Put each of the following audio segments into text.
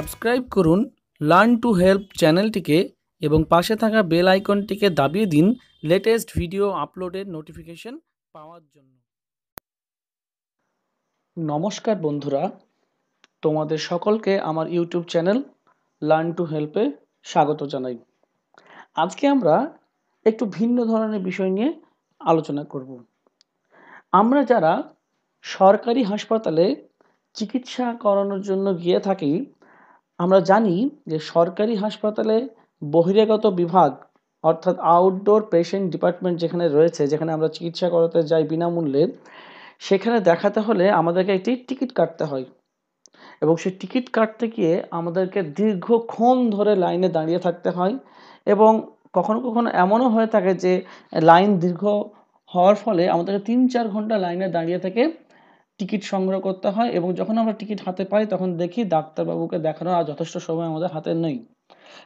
subscribe করুন learn to help চ্যানেলটিকে এবং পাশে থাকা বেল আইকনটিকে দাবিয়ে দিন লেটেস্ট ভিডিও আপলোডের নোটিফিকেশন পাওয়ার জন্য নমস্কার বন্ধুরা তোমাদের সকলকে আমার ইউটিউব চ্যানেল লার্ন টু হেল্পে স্বাগত জানাই আজকে আমরা একটু ভিন্ন ধরনের বিষয় নিয়ে আলোচনা করব আমরা যারা সরকারি হাসপাতালে চিকিৎসা করানোর জন্য গিয়ে থাকি আমরা জানি যে সরকারি হাসপাতালে বহিরাগত বিভাগ অর্থাৎ আউটডোর পেশেন্ট ডিপার্টমেন্ট যেখানে রয়েছে যেখানে আমরা চিকিৎসা করাতে যাই বিনামূল্যে সেখানে দেখাতে হলে আমাদেরকে একটি টিকিট কাটতে হয় এবং সেই টিকিট কাটতে গিয়ে আমাদেরকে দীর্ঘক্ষণ ধরে লাইনে দাঁড়িয়ে থাকতে হয় এবং কখনো কখনো এমনও হয়ে থাকে যে লাইন দীর্ঘ হওয়ার ফলে আমাদেরকে তিন চার ঘন্টা লাইনে দাঁড়িয়ে থেকে টিকিট সংগ্রহ করতে হয় এবং যখন আমরা টিকিট হাতে পাই তখন দেখি ডাক্তারবাবুকে দেখানোর আর যথেষ্ট সময় আমাদের হাতে নেই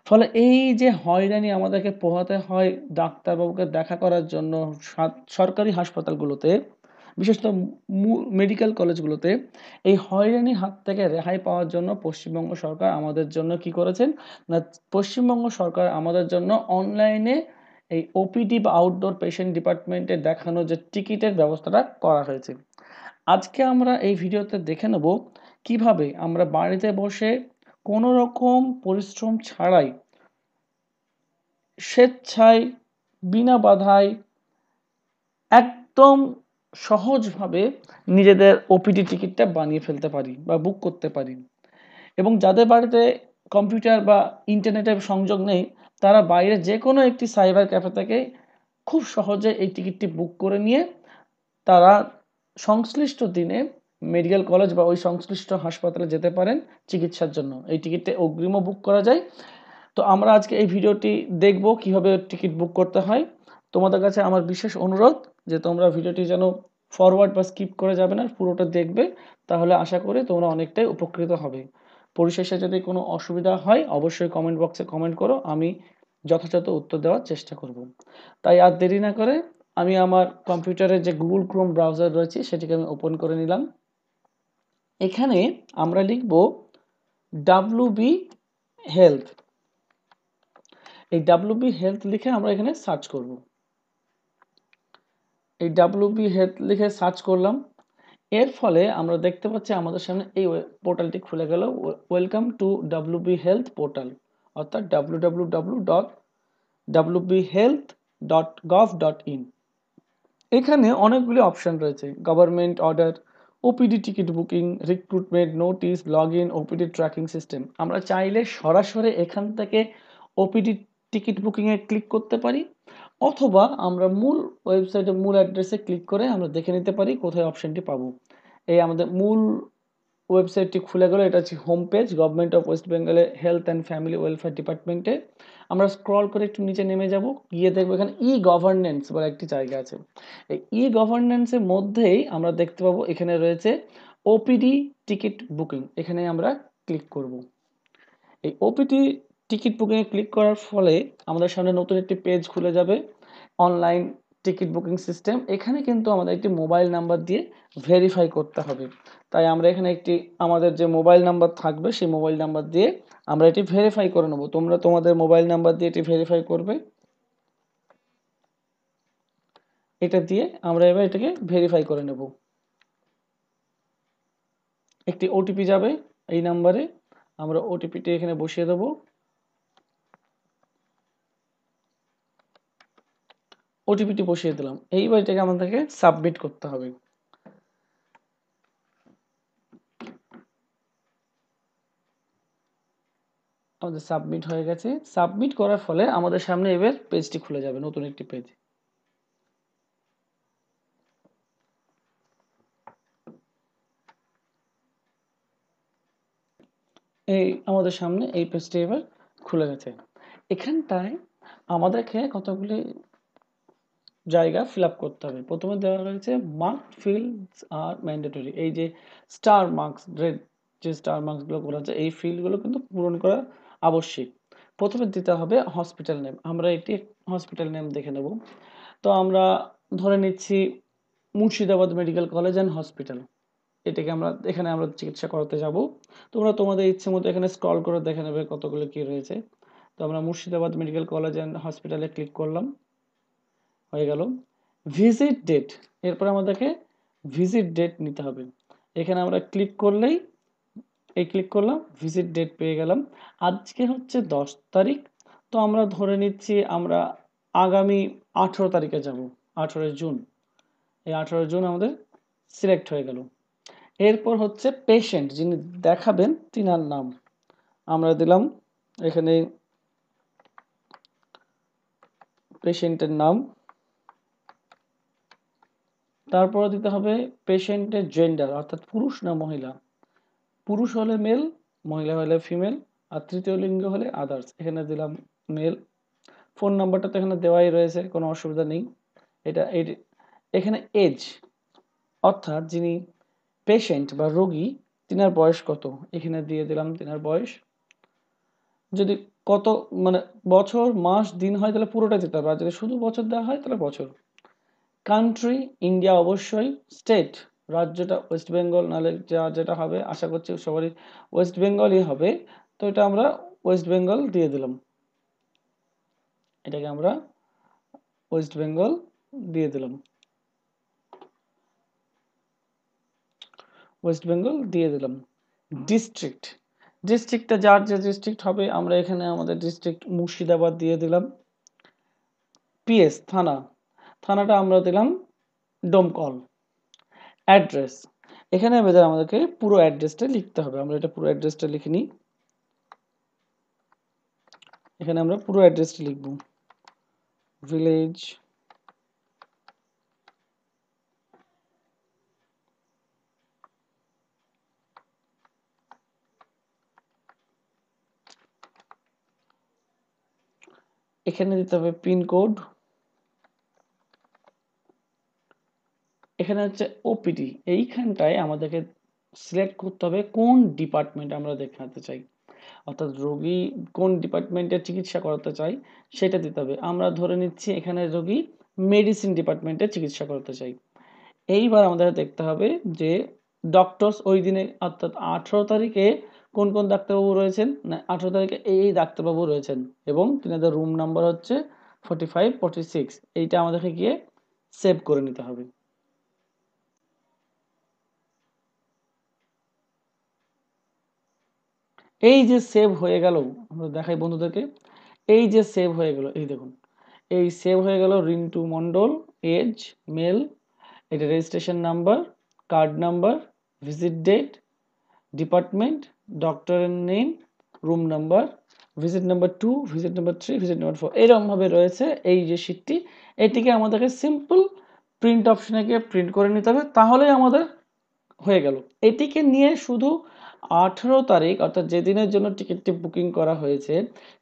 ফলে এই যে হয়রানি আমাদেরকে পোহাতে হয় ডাক্তারবাবুকে দেখা করার জন্য সরকারি হাসপাতালগুলোতে বিশেষত মেডিকেল কলেজগুলোতে এই হয়রানি হাত থেকে রেহাই পাওয়ার জন্য পশ্চিমবঙ্গ সরকার আমাদের জন্য কি করেছেন না পশ্চিমবঙ্গ সরকার আমাদের জন্য অনলাইনে এই ওপিডি বা আউটডোর পেশেন্ট ডিপার্টমেন্টে দেখানো যে টিকিটের ব্যবস্থাটা করা হয়েছে আজকে আমরা এই ভিডিওতে দেখে নেব কিভাবে আমরা বাড়িতে বসে কোনো রকম পরিশ্রম ছাড়াই স্বেচ্ছায় বিনা বাধায় একদম সহজভাবে নিজেদের ওপিডি টিকিটটা বানিয়ে ফেলতে পারি বা বুক করতে পারি এবং যাদের বাড়িতে কম্পিউটার বা ইন্টারনেটের সংযোগ নেই তারা বাইরে যে কোনো একটি সাইবার ক্যাফে থেকে খুব সহজে এই টিকিটটি বুক করে নিয়ে তারা সংশ্লিষ্ট দিনে মেডিকেল কলেজ বা ওই সংশ্লিষ্ট হাসপাতালে যেতে পারেন চিকিৎসার জন্য এই টিকিটটা অগ্রিমও বুক করা যায় তো আমরা আজকে এই ভিডিওটি দেখব কিভাবে টিকিট বুক করতে হয় তোমাদের কাছে আমার বিশেষ অনুরোধ যে তোমরা ভিডিওটি যেন ফরওয়ার্ড বা স্কিপ করে যাবে না পুরোটা দেখবে তাহলে আশা করি তোমরা অনেকটাই উপকৃত হবে পরিশেষে যদি কোনো অসুবিধা হয় অবশ্যই কমেন্ট বক্সে কমেন্ট করো আমি যথাযথ উত্তর দেওয়ার চেষ্টা করব তাই আর দেরি না করে আমি আমার কম্পিউটারে যে গুগল ক্রোম ব্রাউজার রয়েছে সেটিকে আমি ওপেন করে নিলাম এখানে আমরা লিখব ডাব্লু বি হেলথ এই ডাব্লু বি হেলথ লিখে আমরা এখানে সার্চ করব এই ডাব্লু বি হেলথ লিখে সার্চ করলাম এর ফলে আমরা দেখতে পাচ্ছি আমাদের সামনে এই পোর্টালটি খুলে গেল welcome to W B health portal অর্থাৎ W W W dot W B health dot gov dot in এখানে অনেকগুলি অপশান রয়েছে government order OPD ticket booking recruitment notice log in OPD tracking system আমরা চাইলে সরাসরি এখান থেকে ওপিডি টিকিট বুকিংয়ে ক্লিক করতে পারি অথবা আমরা মূল ওয়েবসাইটে মূল অ্যাড্রেসে ক্লিক করে আমরা দেখে নিতে পারি কোথায় অপশানটি পাবো এই আমাদের মূল ওয়েবসাইটটি খুলে গেল এটা হচ্ছে home page government of West বেঙ্গলের হেলথ অ্যান্ড ফ্যামিলি ওয়েলফেয়ার ডিপার্টমেন্টে আমরা স্ক্রল করে একটু নিচে নেমে যাব গিয়ে দেখব এখানে ই গভর্নেন্স বলে একটি জায়গা আছে এই ই গভর্নেন্সের মধ্যেই আমরা দেখতে পাবো এখানে রয়েছে ওপিডি টিকিট বুকিং এখানে আমরা ক্লিক করব এই ওপিডি টিকিট বুকিংয়ে ক্লিক করার ফলে আমাদের সামনে নতুন একটি পেজ খুলে যাবে অনলাইন টিকিট বুকিং সিস্টেম এখানে কিন্তু আমাদের একটি মোবাইল নাম্বার দিয়ে ভেরিফাই করতে হবে তাই আমরা এখানে একটি আমাদের যে মোবাইল নাম্বার থাকবে সেই মোবাইল নাম্বার দিয়ে আমরা এটি ভেরিফাই করে নেব তোমরা তোমাদের মোবাইল নাম্বার দিয়ে এটি ভেরিফাই করবে এটা দিয়ে আমরা এবার এটাকে ভেরিফাই করে নেব একটি ওটিপি যাবে এই নাম্বারে আমরা ওটিপিটি এখানে বসিয়ে দেবো ওটিপিটি বসিয়ে দিলাম এইবার এটাকে আমাদেরকে সাবমিট করতে হবে আমাদের সাবমিট হয়ে গেছে সাবমিট করার ফলে আমাদের সামনে এবার পেজটি খুলে যাবে নতুন একটি পেজ এই আমাদের সামনে এই পেজটি এবার খুলে গেছে এখানটায় আমাদেরকে কতগুলি জায়গা ফিল করতে হবে প্রথমে দেওয়া রয়েছে মার্ক ফিল্ডস আর ম্যান্ডেটরি এই যে স্টার মার্কস রেড যে স্টার মার্কসগুলো করা আছে এই ফিল্ডগুলো কিন্তু পূরণ করা আবশ্যিক প্রথমে দিতে হবে হসপিটাল নেম আমরা এটি হসপিটাল নেম দেখে নেব তো আমরা ধরে নিচ্ছি Murshidabad medical college and hospital এটাকে আমরা এখানে আমরা চিকিৎসা করাতে যাব তোমরা তোমাদের ইচ্ছে মতো এখানে স্ক্রল করে দেখে নেবে কতগুলো কি রয়েছে তো আমরা মুর্শিদাবাদ মেডিকেল কলেজ অ্যান্ড হসপিটালে ক্লিক করলাম হয়ে গেল ভিজিট ডেট এরপরে আমাদেরকে ভিজিট ডেট নিতে হবে এখানে আমরা ক্লিক করলেই এই ক্লিক করলাম ভিজিট ডেট পেয়ে গেলাম আজকে হচ্ছে দশ তারিখ তো আমরা ধরে নিচ্ছি আমরা আগামী আঠেরো তারিখে যাব আঠেরো জুন এই আঠেরো জুন আমাদের সিলেক্ট হয়ে গেল এরপর হচ্ছে পেশেন্ট যিনি দেখাবেন তিনার নাম আমরা দিলাম এখানে পেশেন্টের নাম তারপরে দিতে হবে পেশেন্টের জেন্ডার অর্থাৎ পুরুষ না মহিলা পুরুষ হলে মেল মহিলা হলে ফিমেল আর তৃতীয় লিঙ্গ হলে আদার্স এখানে দিলাম মেল ফোন নাম্বারটা তো এখানে দেওয়াই রয়েছে কোনো অসুবিধা নেই এটা এখানে এজ অর্থাৎ যিনি পেশেন্ট বা রোগী তিনার বয়স কত এখানে দিয়ে দিলাম তিনার বয়স যদি কত মানে বছর মাস দিন হয় তাহলে পুরোটা দিতে হবে আর যদি শুধু বছর দেওয়া হয় তাহলে বছর কান্ট্রি ইন্ডিয়া অবশ্যই স্টেট রাজ্যটা ওয়েস্ট বেঙ্গল নাহলে যা যেটা হবে আশা করছি সবারই ওয়েস্ট বেঙ্গলই হবে তো এটা আমরা ওয়েস্ট বেঙ্গল দিয়ে দিলাম এটাকে আমরা ওয়েস্ট বেঙ্গল দিয়ে দিলাম ওয়েস্ট বেঙ্গল দিয়ে দিলাম ডিস্ট্রিক্ট ডিস্ট্রিক্টটা যার যে ডিস্ট্রিক্ট হবে আমরা এখানে আমাদের ডিস্ট্রিক্ট মুর্শিদাবাদ দিয়ে দিলাম পিএস থানা থানাটা আমরা দিলাম ডোমকল অ্যাড্রেস এখানে আমাদের আমাদেরকে পুরো অ্যাড্রেসটা লিখতে হবে আমরা এটা পুরো অ্যাড্রেসটা লিখে নিই এখানে আমরা পুরো অ্যাড্রেসটা লিখব ভিলেজ এখানে দিতে হবে পিনকোড এখানে হচ্ছে ওপিডি এইখানটায় আমাদেরকে সিলেক্ট করতে হবে কোন ডিপার্টমেন্ট আমরা দেখাতে চাই অর্থাৎ রোগী কোন ডিপার্টমেন্টে চিকিৎসা করাতে চাই সেটা দিতে হবে আমরা ধরে নিচ্ছি এখানে রোগী মেডিসিন ডিপার্টমেন্টে চিকিৎসা করাতে চাই এইবার আমাদের দেখতে হবে যে ডক্টরস ওই দিনে অর্থাৎ আঠেরো তারিখে কোন কোন ডাক্তারবাবু রয়েছেন না আঠেরো তারিখে এই ডাক্তারবাবু রয়েছেন এবং তিনাদের রুম নাম্বার হচ্ছে ফোর্টি ফাইভ ফোর্টি সিক্স এইটা আমাদেরকে গিয়ে সেভ করে নিতে হবে এই যে সেভ হয়ে গেল আমরা দেখাই বন্ধুদেরকে এই যে সেভ হয়ে গেল এই দেখুন এই সেভ হয়ে গেল রিন্টু মন্ডল এজ মেল এটা registration number card number visit date department ডক্টরের name room number visit number two visit number three visit number four এরকমভাবে রয়েছে এই যে শিটটি এটিকে আমাদেরকে সিম্পল প্রিন্ট অপশনে গিয়ে প্রিন্ট করে নিতে হবে তাহলেই আমাদের হয়ে গেল এটিকে নিয়ে শুধু আঠেরো তারিখ অর্থাৎ যেদিনের জন্য টিকিটটি বুকিং করা হয়েছে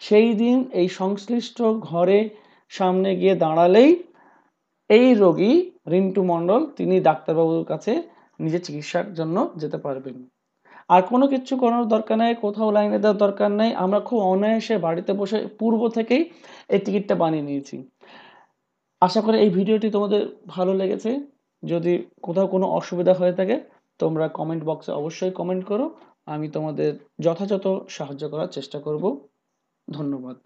সেই দিন এই সংশ্লিষ্ট ঘরে সামনে গিয়ে দাঁড়ালেই এই রোগী রিন্টু মণ্ডল তিনি ডাক্তারবাবুর কাছে নিজের চিকিৎসার জন্য যেতে পারবেন আর কোনো কিছু করার দরকার নেই কোথাও লাইনে দেওয়ার দরকার নেই আমরা খুব অনায়াসে বাড়িতে বসে পূর্ব থেকেই এই টিকিটটা বানিয়ে নিয়েছি আশা করি এই ভিডিওটি তোমাদের ভালো লেগেছে যদি কোথাও কোনো অসুবিধা হয়ে থাকে তোমরা কমেন্ট বক্সে অবশ্যই কমেন্ট করো আমি তোমাদের যথাযথ সাহায্য করার চেষ্টা করব ধন্যবাদ